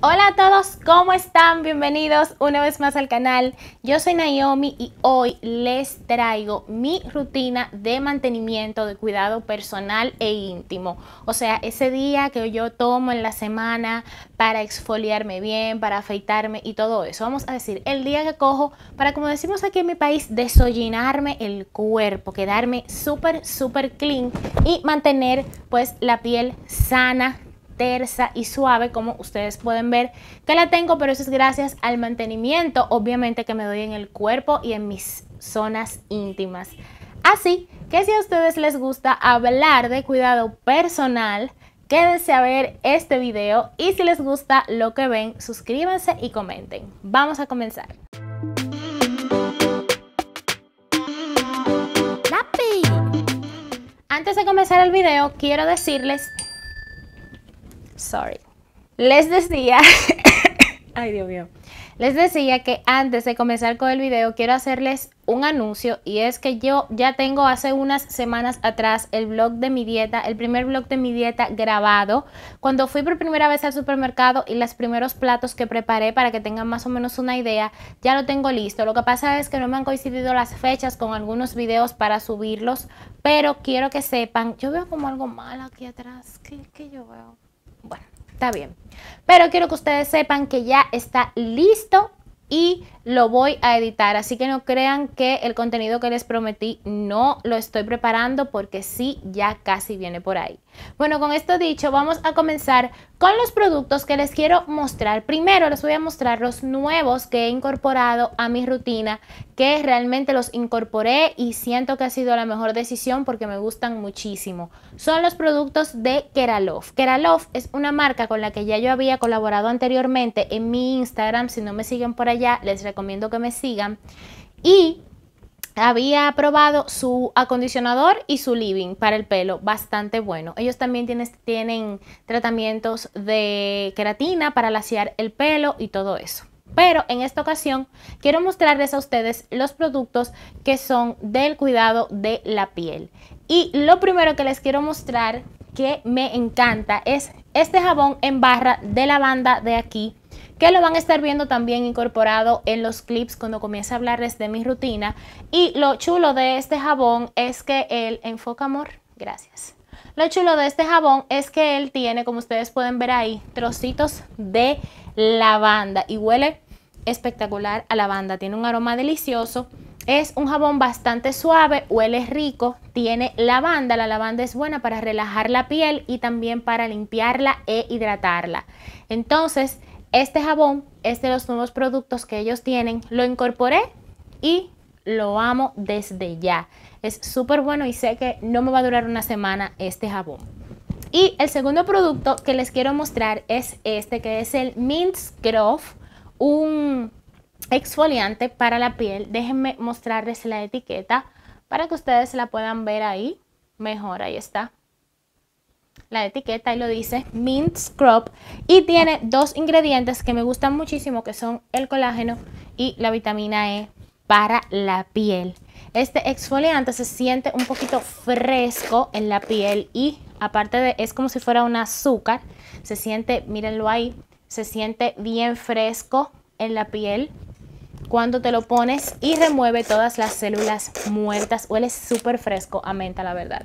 Hola a todos, ¿cómo están? Bienvenidos una vez más al canal. Yo soy Naomi y hoy les traigo mi rutina de mantenimiento de cuidado personal e íntimo. O sea, ese día que yo tomo en la semana para exfoliarme bien, para afeitarme y todo eso. Vamos a decir, el día que cojo para, como decimos aquí en mi país, desollinarme el cuerpo, quedarme súper, súper clean y mantener pues la piel sana, tersa y suave como ustedes pueden ver que la tengo, pero eso es gracias al mantenimiento obviamente que me doy en el cuerpo y en mis zonas íntimas. Así que si a ustedes les gusta hablar de cuidado personal, quédense a ver este video y si les gusta lo que ven, suscríbanse y comenten. Vamos a comenzar. Antes de comenzar el video, quiero decirles sorry. Les decía, ay Dios mío, les decía que antes de comenzar con el video quiero hacerles un anuncio y es que yo ya tengo hace unas semanas atrás el blog de mi dieta, el primer blog de mi dieta grabado. Cuando fui por primera vez al supermercado y los primeros platos que preparé para que tengan más o menos una idea, ya lo tengo listo. Lo que pasa es que no me han coincidido las fechas con algunos videos para subirlos, pero quiero que sepan, yo veo como algo mal aquí atrás, ¿qué, que yo veo? Bueno, está bien. Pero quiero que ustedes sepan que ya está listo y lo voy a editar. Así que no crean que el contenido que les prometí no lo estoy preparando porque sí, ya casi viene por ahí. Bueno, con esto dicho, vamos a comenzar con los productos que les quiero mostrar. Primero les voy a mostrar los nuevos que he incorporado a mi rutina, que realmente los incorporé y siento que ha sido la mejor decisión porque me gustan muchísimo. Son los productos de Keralof. Keralov es una marca con la que ya yo había colaborado anteriormente en mi Instagram. Si no me siguen por ahí, les recomiendo que me sigan. Y había probado su acondicionador y su living para el pelo, bastante bueno. Ellos también tienen, tienen tratamientos de queratina para lasear el pelo y todo eso. Pero en esta ocasión quiero mostrarles a ustedes los productos que son del cuidado de la piel. Y lo primero que les quiero mostrar que me encanta es este jabón en barra de lavanda de aquí que lo van a estar viendo también incorporado en los clips cuando comience a hablarles de mi rutina. Y lo chulo de este jabón es que él enfoca amor. Gracias. Lo chulo de este jabón es que él tiene, como ustedes pueden ver ahí, trocitos de lavanda y huele espectacular a lavanda. Tiene un aroma delicioso. Es un jabón bastante suave, huele rico, tiene lavanda. La lavanda es buena para relajar la piel y también para limpiarla e hidratarla. Entonces, este jabón es de los nuevos productos que ellos tienen. Lo incorporé y lo amo desde ya. Es súper bueno y sé que no me va a durar una semana este jabón. Y el segundo producto que les quiero mostrar es este, que es el Mint's Grove, un exfoliante para la piel. Déjenme mostrarles la etiqueta para que ustedes la puedan ver ahí. Mejor, ahí está la etiqueta y lo dice Mint Scrub, y tiene dos ingredientes que me gustan muchísimo que son el colágeno y la vitamina E para la piel. Este exfoliante se siente un poquito fresco en la piel y aparte de es como si fuera un azúcar, se siente, mírenlo ahí, se siente bien fresco en la piel cuando te lo pones y remueve todas las células muertas. Huele súper fresco a menta, la verdad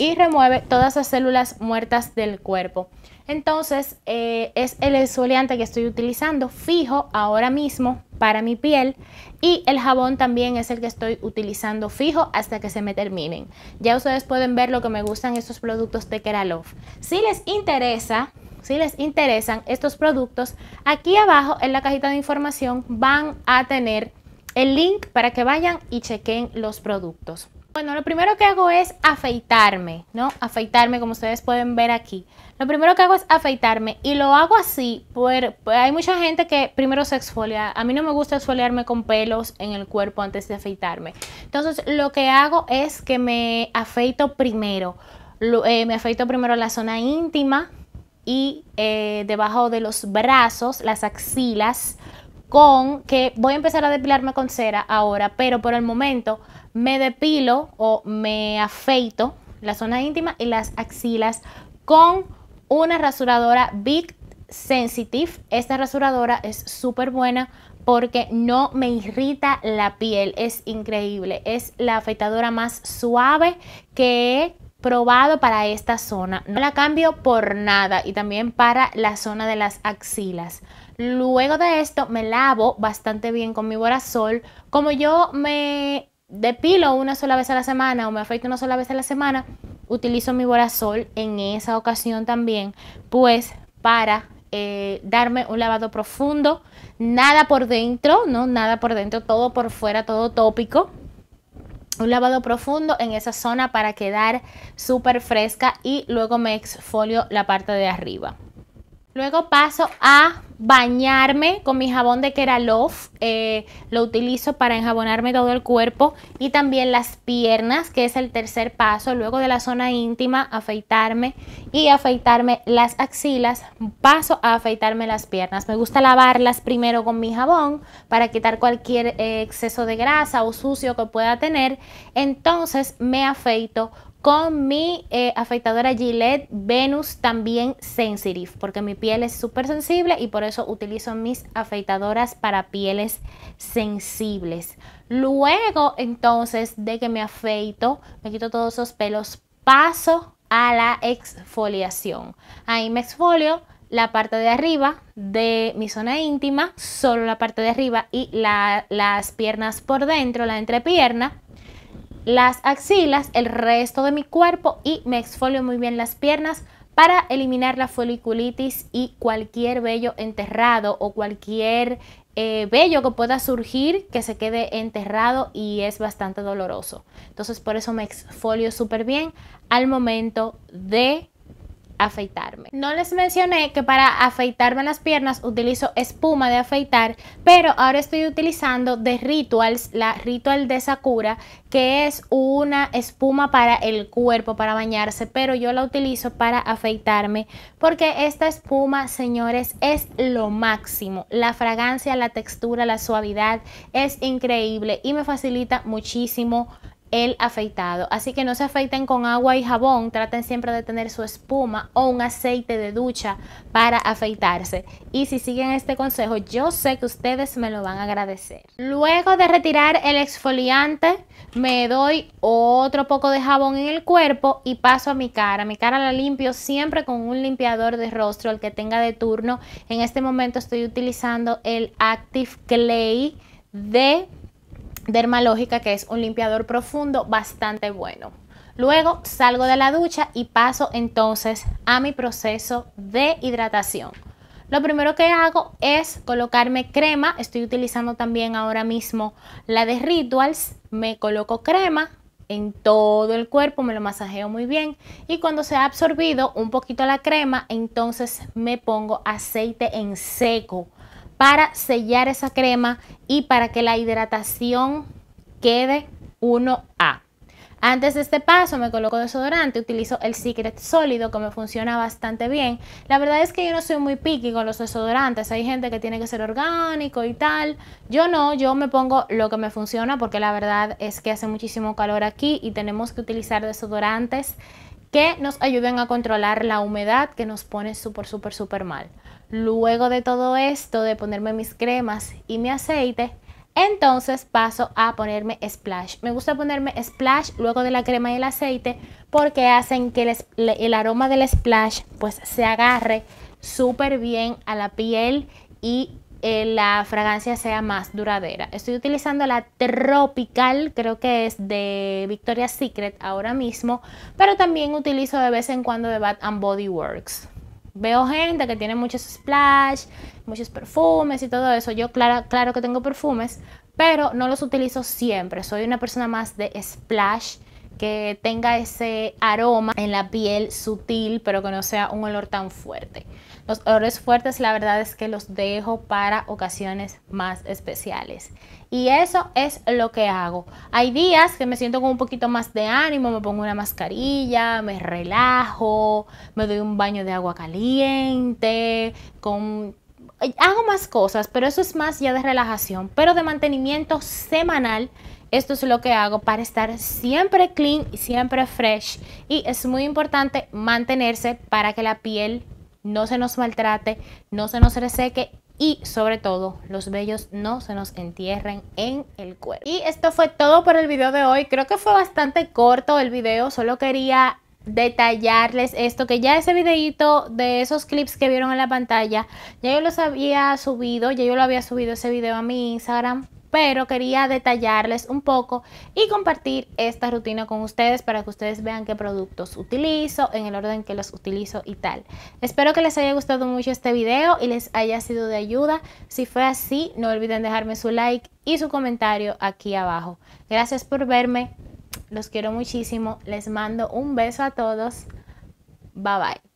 y remueve todas las células muertas del cuerpo. Entonces eh, es el exfoliante que estoy utilizando fijo ahora mismo para mi piel y el jabón también es el que estoy utilizando fijo hasta que se me terminen. Ya ustedes pueden ver lo que me gustan estos productos de Keralove. Si les interesa, si les interesan estos productos, aquí abajo en la cajita de información van a tener el link para que vayan y chequen los productos. Bueno, lo primero que hago es afeitarme, ¿no? Afeitarme como ustedes pueden ver aquí. Lo primero que hago es afeitarme y lo hago así, por, hay mucha gente que primero se exfolia. A mí no me gusta exfoliarme con pelos en el cuerpo antes de afeitarme. Entonces lo que hago es que me afeito primero. Eh, me afeito primero la zona íntima y eh, debajo de los brazos, las axilas, con que voy a empezar a depilarme con cera ahora, pero por el momento me depilo o me afeito la zona íntima y las axilas con una rasuradora Big Sensitive. Esta rasuradora es súper buena porque no me irrita la piel, es increíble. Es la afeitadora más suave que he probado para esta zona. No la cambio por nada y también para la zona de las axilas. Luego de esto me lavo bastante bien con mi borasol. Como yo me depilo una sola vez a la semana o me afeito una sola vez a la semana, utilizo mi borasol en esa ocasión también, pues para eh, darme un lavado profundo, nada por dentro, no nada por dentro, todo por fuera, todo tópico. Un lavado profundo en esa zona para quedar súper fresca y luego me exfolio la parte de arriba. Luego paso a bañarme con mi jabón de Keralof. Eh, lo utilizo para enjabonarme todo el cuerpo y también las piernas, que es el tercer paso. Luego de la zona íntima, afeitarme y afeitarme las axilas. Paso a afeitarme las piernas. Me gusta lavarlas primero con mi jabón para quitar cualquier eh, exceso de grasa o sucio que pueda tener. Entonces me afeito con mi eh, afeitadora Gillette Venus también Sensitive, porque mi piel es súper sensible y por eso utilizo mis afeitadoras para pieles sensibles. Luego, entonces, de que me afeito, me quito todos esos pelos, paso a la exfoliación. Ahí me exfolio la parte de arriba de mi zona íntima, solo la parte de arriba y las piernas por dentro, la entrepierna las axilas, el resto de mi cuerpo y me exfolio muy bien las piernas para eliminar la foliculitis y cualquier vello enterrado o cualquier eh, vello que pueda surgir que se quede enterrado y es bastante doloroso. Entonces por eso me exfolio súper bien al momento de afeitarme. No les mencioné que para afeitarme las piernas utilizo espuma de afeitar, pero ahora estoy utilizando de Rituals, la Ritual de Sakura, que es una espuma para el cuerpo, para bañarse, pero yo la utilizo para afeitarme porque esta espuma, señores, es lo máximo. La fragancia, la textura, la suavidad es increíble y me facilita muchísimo el afeitado. Así que no se afeiten con agua y jabón, traten siempre de tener su espuma o un aceite de ducha para afeitarse. Y si siguen este consejo, yo sé que ustedes me lo van a agradecer. Luego de retirar el exfoliante, me doy otro poco de jabón en el cuerpo y paso a mi cara. Mi cara la limpio siempre con un limpiador de rostro, el que tenga de turno. En este momento estoy utilizando el Active Clay de dermalógica, que es un limpiador profundo bastante bueno. Luego salgo de la ducha y paso entonces a mi proceso de hidratación. Lo primero que hago es colocarme crema. Estoy utilizando también ahora mismo la de Rituals. Me coloco crema en todo el cuerpo, me lo masajeo muy bien y cuando se ha absorbido un poquito la crema, entonces me pongo aceite en seco para sellar esa crema y para que la hidratación quede 1A. Antes de este paso me coloco desodorante, utilizo el Secret sólido que me funciona bastante bien. La verdad es que yo no soy muy picky con los desodorantes, hay gente que tiene que ser orgánico y tal. Yo no, yo me pongo lo que me funciona porque la verdad es que hace muchísimo calor aquí y tenemos que utilizar desodorantes que nos ayuden a controlar la humedad que nos pone súper, súper, súper mal. Luego de todo esto, de ponerme mis cremas y mi aceite, entonces paso a ponerme splash. Me gusta ponerme splash luego de la crema y el aceite porque hacen que el, aroma del splash pues se agarre súper bien a la piel y eh, la fragancia sea más duradera. Estoy utilizando la Tropical, creo que es de Victoria's Secret ahora mismo, pero también utilizo de vez en cuando de Bath and Body Works. Veo gente que tiene muchos splash, muchos perfumes y todo eso. Yo claro, claro que tengo perfumes, pero no los utilizo siempre. Soy una persona más de splash que tenga ese aroma en la piel sutil, pero que no sea un olor tan fuerte. Los olores fuertes la verdad es que los dejo para ocasiones más especiales. Y eso es lo que hago. Hay días que me siento con un poquito más de ánimo, me pongo una mascarilla, me relajo, me doy un baño de agua caliente, con hago más cosas, pero eso es más ya de relajación, pero de mantenimiento semanal esto es lo que hago para estar siempre clean y siempre fresh. Y es muy importante mantenerse para que la piel no se nos maltrate, no se nos reseque y sobre todo los vellos no se nos entierren en el cuerpo. Y esto fue todo por el video de hoy. Creo que fue bastante corto el video, solo quería detallarles esto que ya ese videito de esos clips que vieron en la pantalla ya yo los había subido ya yo lo había subido ese video a mi Instagram pero quería detallarles un poco y compartir esta rutina con ustedes para que ustedes vean qué productos utilizo, en el orden que los utilizo y tal. Espero que les haya gustado mucho este video y les haya sido de ayuda. Si fue así, no olviden dejarme su like y su comentario aquí abajo. Gracias por verme, los quiero muchísimo, les mando un beso a todos. Bye bye.